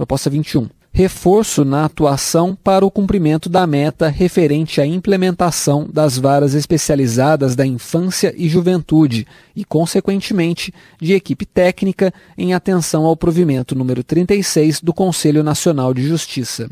Proposta 21. Reforço na atuação para o cumprimento da meta referente à implementação das varas especializadas da infância e juventude e, consequentemente, de equipe técnica em atenção ao provimento número 36 do Conselho Nacional de Justiça.